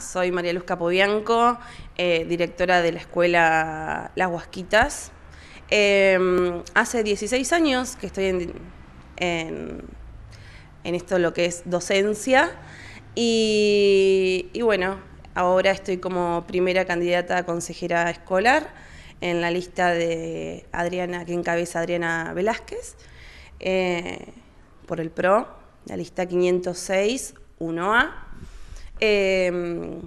Soy María Luz Capobianco, eh, directora de la escuela Las Huasquitas. Em, hace 16 años que estoy en, esto lo que es docencia y, bueno, ahora estoy como primera candidata a consejera escolar en la lista de Adriana, que encabeza Adriana Velázquez, eh, por el PRO, la lista 506 1A. Em,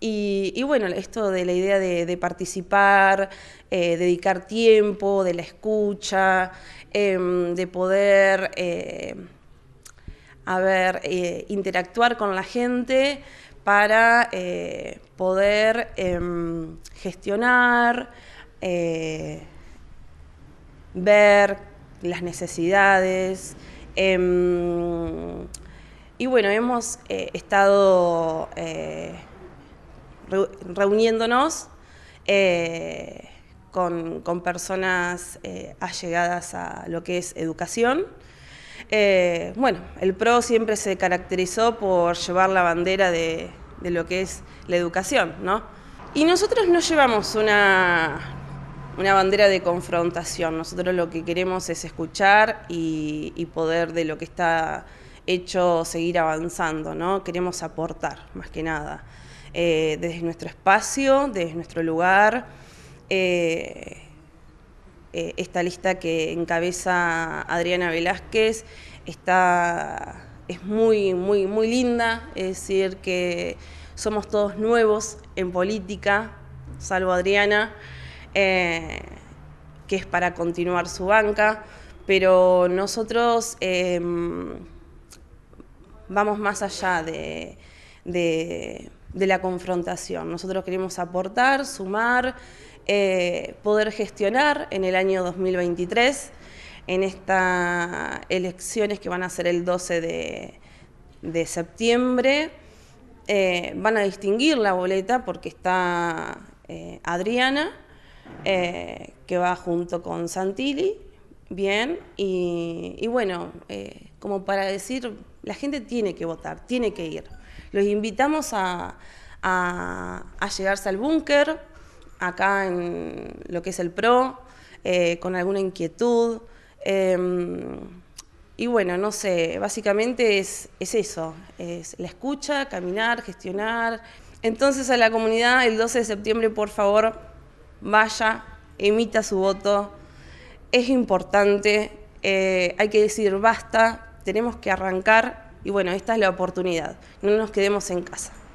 y, bueno, esto de la idea de, participar, eh, dedicar tiempo, de la escucha, em, de poder, eh, a ver, eh, interactuar con la gente para poder em, gestionar, ver las necesidades y bueno, hemos eh, estado eh, reuniéndonos eh, con, personas allegadas a lo que es educación. bueno, el PRO siempre se caracterizó por llevar la bandera de, lo que es la educación, ¿no? Y nosotros no llevamos una, una bandera de confrontación. Nosotros lo que queremos es escuchar y poder de lo que está hecho seguir avanzando, ¿no? Queremos aportar, más que nada, eh, desde nuestro espacio, desde nuestro lugar. Eh, eh, esta lista que encabeza Adriana Velázquez está, es muy, muy, muy linda, es decir, que somos todos nuevos en política, salvo Adriana, que es para continuar su banca, pero nosotros em, vamos más allá de, la confrontación. Nosotros queremos aportar, sumar, eh, poder gestionar en el año 2023, en estas elecciones que van a ser el 12 de, septiembre. Eh, van a distinguir la boleta porque está eh, Adriana, que va junto con Santilli, bien, y, y bueno, como para decir, la gente tiene que votar, tiene que ir. Los invitamos a, llegarse al búnker, acá en lo que es el PRO, eh, con alguna inquietud. Em, y bueno, no sé, básicamente es, es eso, es la escucha, caminar, gestionar. Entonces a la comunidad el 12 de septiembre, por favor, vaya, emita su voto. Es importante, eh, hay que decir basta tenemos que arrancar y bueno, esta es la oportunidad, no nos quedemos en casa.